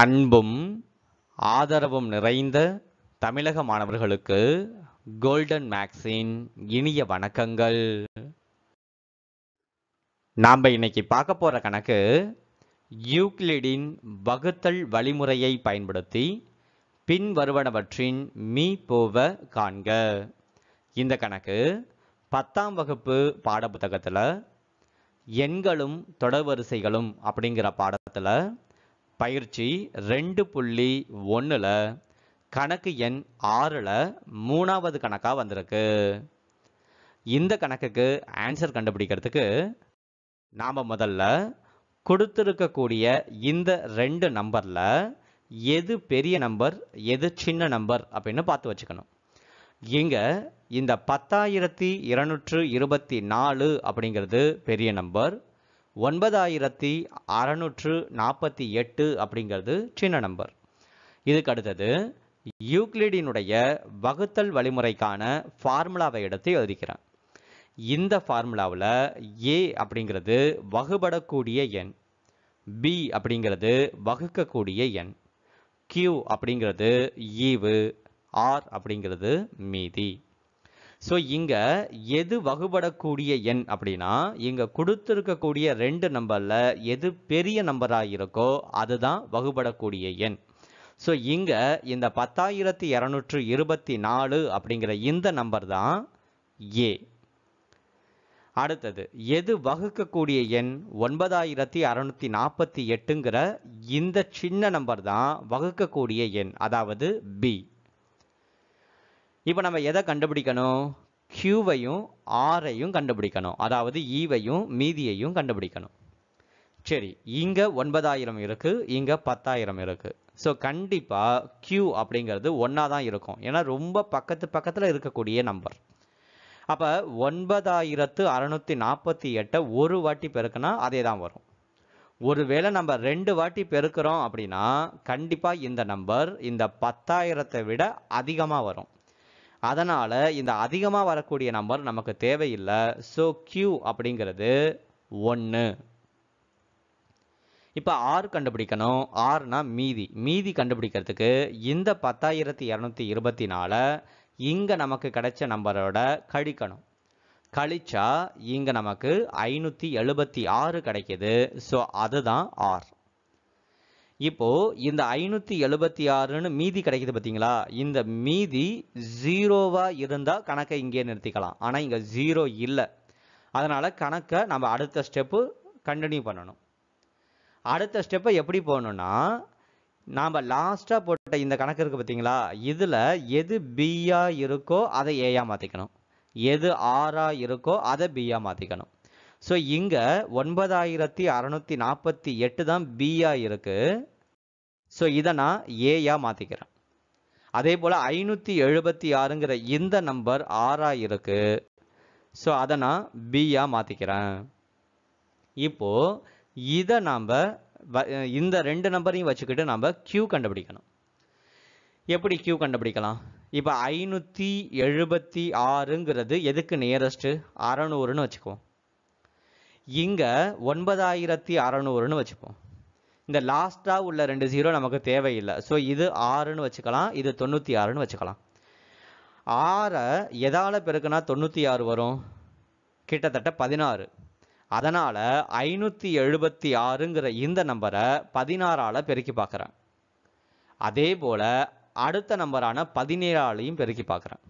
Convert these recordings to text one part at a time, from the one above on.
அன்பும் ஆதரவும் நிறைந்த தமிழக மாணவர்களுக்கு கோல்டன் மேக்ஸின் இனிய வணக்கங்கள் நாம் இன்னைக்கு பார்க்க போகிற கணக்கு யூக்ளிடின் வகுத்தல் வழிமுறையை பயன்படுத்தி பின்வருவனவற்றின் மீ போவ காண்க இந்த கணக்கு பத்தாம் வகுப்பு பாடப்புத்தகத்தில் எண்களும் தொடர்வரிசைகளும் அப்படிங்கிற பாடத்தில் பயிற்சி ரெண்டு புள்ளி ஒன்றில் கணக்கு எண் ஆறில் மூணாவது கணக்காக வந்திருக்கு இந்த கணக்குக்கு ஆன்சர் கண்டுபிடிக்கிறதுக்கு நாம் முதல்ல கொடுத்துருக்கக்கூடிய இந்த ரெண்டு நம்பரில் எது பெரிய நம்பர் எது சின்ன நம்பர் அப்படின்னு பார்த்து வச்சுக்கணும் இங்கே இந்த பத்தாயிரத்தி இருநூற்று இருபத்தி நாலு அப்படிங்கிறது பெரிய நம்பர் ஒன்பதாயிரத்தி அறநூற்று நாற்பத்தி எட்டு அப்படிங்கிறது சின்ன நம்பர் இதுக்கு அடுத்தது யூக்ளிடினுடைய வகுத்தல் வழிமுறைக்கான ஃபார்முலாவை எடுத்து எழுதிக்கிறேன் இந்த ஃபார்முலாவில் ஏ அப்படிங்கிறது வகுபடக்கூடிய எண் பி அப்படிங்கிறது வகுக்கக்கூடிய எண் கியூ அப்படிங்கிறது ஈவு ஆர் அப்படிங்கிறது மீதி ஸோ இங்கே எது வகுபடக்கூடிய எண் அப்படின்னா இங்கே கொடுத்துருக்கக்கூடிய ரெண்டு நம்பரில் எது பெரிய நம்பராக இருக்கோ அதுதான் வகுபடக்கூடிய எண் ஸோ இங்கே இந்த பத்தாயிரத்தி இரநூற்று இருபத்தி நாலு அப்படிங்கிற இந்த நம்பர் தான் ஏ அடுத்தது எது வகுக்கக்கூடிய எண் ஒன்பதாயிரத்தி அறுநூத்தி நாற்பத்தி எட்டுங்கிற இந்த சின்ன நம்பர் தான் வகுக்கக்கூடிய எண் அதாவது பி இப்போ நம்ம எதை கண்டுபிடிக்கணும் கியூவையும் ஆரையும் கண்டுபிடிக்கணும் அதாவது ஈவையும் மீதியையும் கண்டுபிடிக்கணும் சரி இங்கே ஒன்பதாயிரம் இருக்குது இங்கே பத்தாயிரம் இருக்குது ஸோ கண்டிப்பாக கியூ அப்படிங்கிறது ஒன்றா தான் இருக்கும் ஏன்னா ரொம்ப பக்கத்து பக்கத்தில் இருக்கக்கூடிய நம்பர் அப்போ ஒன்பதாயிரத்து அறநூற்றி நாற்பத்தி எட்டை ஒரு வாட்டி பெருக்குனா அதே தான் வரும் ஒருவேளை நம்ம ரெண்டு வாட்டி பெருக்கிறோம் அப்படின்னா கண்டிப்பாக இந்த நம்பர் இந்த பத்தாயிரத்தை விட அதிகமாக வரும் அதனால் இந்த அதிகமாக வரக்கூடிய நம்பர் நமக்கு தேவையில்லை ஸோ கியூ அப்படிங்கிறது ஒன்று இப்போ ஆர் கண்டுபிடிக்கணும் ஆர்னா மீதி மீதி கண்டுபிடிக்கிறதுக்கு இந்த பத்தாயிரத்தி இரநூத்தி இருபத்தி நாலை இங்கே நமக்கு கிடைச்ச நம்பரோட கழிக்கணும் கழிச்சா இங்கே நமக்கு ஐநூற்றி எழுபத்தி ஆறு கிடைக்கிது ஸோ அதுதான் ஆர் இப்போது இந்த ஐநூற்றி எழுபத்தி ஆறுன்னு மீதி கிடைக்குது பார்த்தீங்களா இந்த மீதி ஜீரோவாக இருந்தால் கணக்கை இங்கே நிறுத்திக்கலாம் ஆனால் இங்கே ஜீரோ இல்லை அதனால் கணக்கை நம்ம அடுத்த ஸ்டெப்பு கண்டினியூ பண்ணணும் அடுத்த ஸ்டெப்பை எப்படி போகணுன்னா நாம் லாஸ்ட்டாக போட்ட இந்த கணக்கு இருக்குது பார்த்தீங்களா இதில் எது பியாக இருக்கோ அதை ஏயாக மாற்றிக்கணும் எது ஆறாக இருக்கோ அதை பியாக மாற்றிக்கணும் ஸோ இங்கே ஒன்பதாயிரத்தி அறநூற்றி நாற்பத்தி எட்டு தான் பியாக இருக்குது ஸோ இதை நான் ஏயா மாற்றிக்கிறேன் அதே போல் ஐநூற்றி எழுபத்தி ஆறுங்கிற இந்த நம்பர் ஆறாக இருக்குது ஸோ அதை நான் பியாக மாற்றிக்கிறேன் இப்போது இதை நாம் இந்த ரெண்டு நம்பரையும் வச்சுக்கிட்டு நம்ம கியூ கண்டுபிடிக்கணும் எப்படி கியூ கண்டுபிடிக்கலாம் இப்போ ஐநூற்றி எழுபத்தி ஆறுங்கிறது எதுக்கு நியரஸ்ட்டு அறநூறுன்னு வச்சுக்குவோம் இங்கே ஒன்பதாயிரத்தி அறநூறுன்னு வச்சுப்போம் இந்த லாஸ்ட்டாக உள்ள ரெண்டு ஜீரோ நமக்கு தேவையில்லை ஸோ இது ஆறுன்னு வச்சுக்கலாம் இது தொண்ணூற்றி ஆறுன்னு வச்சுக்கலாம் ஆறை எதால் பெருக்குனா தொண்ணூற்றி ஆறு வரும் கிட்டத்தட்ட பதினாறு அதனால் ஐநூற்றி எழுபத்தி ஆறுங்கிற இந்த நம்பரை பதினாறால் பெருக்கி பார்க்குறேன் அதே போல் அடுத்த நம்பரான பதினேழாலையும் பெருக்கி பார்க்குறேன்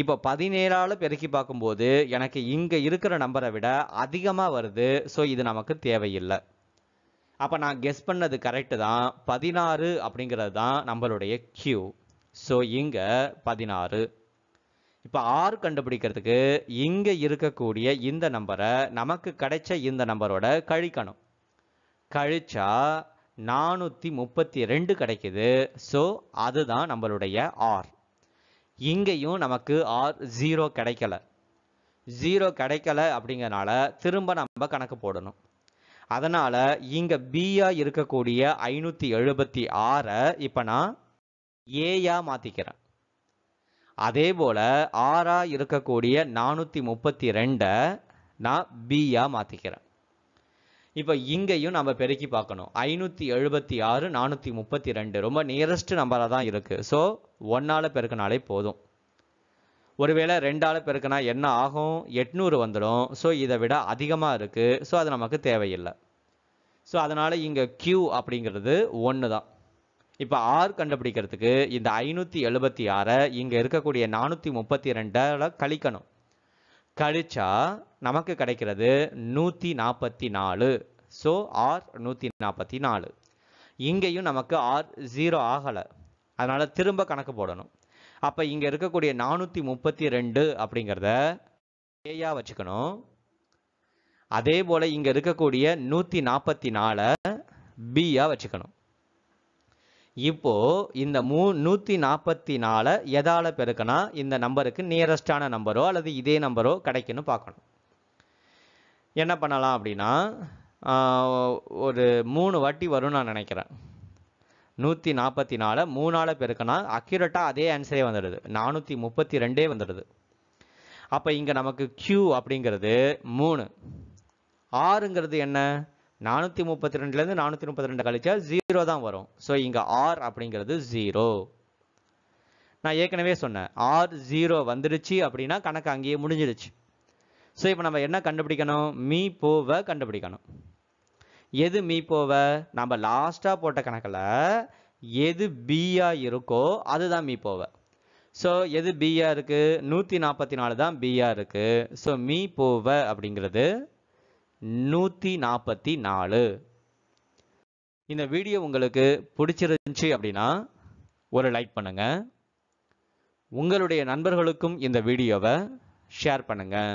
இப்போ பதினேழால் பெருக்கி பார்க்கும்போது எனக்கு இங்கே இருக்கிற நம்பரை விட அதிகமாக வருது ஸோ இது நமக்கு தேவையில்லை அப்போ நான் கெஸ் பண்ணது கரெக்டு தான் பதினாறு அப்படிங்கிறது தான் நம்மளுடைய கியூ ஸோ இங்கே பதினாறு இப்போ ஆறு கண்டுபிடிக்கிறதுக்கு இங்கே இருக்கக்கூடிய இந்த நம்பரை நமக்கு கிடைச்ச இந்த நம்பரோட கழிக்கணும் கழிச்சா நானூற்றி முப்பத்தி ரெண்டு கிடைக்குது ஸோ அதுதான் நம்மளுடைய ஆர் இங்கேயும் நமக்கு ஆர் ஜீரோ கிடைக்கல ஜீரோ கிடைக்கல அப்படிங்கிறனால திரும்ப நம்ம கணக்கு போடணும் அதனால் இங்கே பியாக இருக்கக்கூடிய ஐநூற்றி எழுபத்தி ஆறை இப்போ நான் ஏயா மாற்றிக்கிறேன் அதே போல் ஆறாக இருக்கக்கூடிய நானூற்றி முப்பத்தி ரெண்டை நான் பியாக மாற்றிக்கிறேன் இப்போ இங்கேயும் நம்ம பெருக்கி பார்க்கணும் ஐநூற்றி எழுபத்தி ஆறு நானூற்றி முப்பத்தி ரெண்டு ரொம்ப நியரஸ்ட் நம்பராக தான் இருக்குது ஸோ ஒன்றால் பெருக்கினாலே போதும் ஒருவேளை ரெண்டால் பெருக்கினா என்ன ஆகும் எட்நூறு வந்துடும் ஸோ இதை விட அதிகமாக இருக்குது ஸோ அது நமக்கு தேவையில்லை ஸோ அதனால் இங்கே கியூ அப்படிங்கிறது ஒன்று தான் இப்போ ஆர் கண்டுபிடிக்கிறதுக்கு இந்த ஐநூற்றி எழுபத்தி ஆறை இங்கே இருக்கக்கூடிய நானூற்றி முப்பத்தி ரெண்டால் கழிக்கணும் கழிச்சா நமக்கு கிடைக்கிறது நூற்றி நாற்பத்தி நாலு ஸோ ஆர் நூற்றி நாற்பத்தி நாலு இங்கேயும் நமக்கு ஆர் ஜீரோ ஆகலை அதனால் திரும்ப கணக்கு போடணும் அப்போ இங்கே இருக்கக்கூடிய நானூற்றி முப்பத்தி ரெண்டு அப்படிங்கிறத ஏயா வச்சுக்கணும் அதே போல் இங்கே இருக்கக்கூடிய நூற்றி நாற்பத்தி நாலை பியாக வச்சுக்கணும் இப்போ இந்த மூ நூற்றி நாற்பத்தி நாலை எதால் பெருக்கனா இந்த நம்பருக்கு நியரஸ்டான நம்பரோ அல்லது இதே நம்பரோ கிடைக்குன்னு பார்க்கணும் என்ன பண்ணலாம் அப்படின்னா ஒரு மூணு வாட்டி வரும்னு நான் நினைக்கிறேன் நூற்றி நாற்பத்தி நாலு மூணால் பெருக்கினா அக்யூரேட்டாக அதே ஆன்சரே வந்துடுது நானூற்றி முப்பத்தி ரெண்டே வந்துடுது அப்போ இங்கே நமக்கு கியூ அப்படிங்கிறது மூணு ஆறுங்கிறது என்ன நானூற்றி முப்பத்தி ரெண்டுலேருந்து நானூற்றி முப்பத்தி ரெண்டு கழிச்சா ஜீரோ தான் வரும் ஸோ இங்கே ஆர் அப்படிங்கிறது ஜீரோ நான் ஏற்கனவே சொன்னேன் ஆர் ஜீரோ வந்துடுச்சு அப்படின்னா கணக்கு அங்கேயே முடிஞ்சிடுச்சு ஸோ இப்போ நம்ம என்ன கண்டுபிடிக்கணும் மீ போவை கண்டுபிடிக்கணும் எது மீ போவை நம்ம லாஸ்ட்டாக போட்ட கணக்கில் எது பியாக இருக்கோ அதுதான் மீ போவை ஸோ எது பியாக இருக்குது நூற்றி நாற்பத்தி நாலு தான் பியா இருக்குது ஸோ மீ போவை அப்படிங்கிறது நூற்றி நாற்பத்தி நாலு இந்த வீடியோ உங்களுக்கு பிடிச்சிருந்துச்சு அப்படின்னா ஒரு லைக் பண்ணுங்கள் உங்களுடைய நண்பர்களுக்கும் இந்த வீடியோவை ஷேர் பண்ணுங்கள்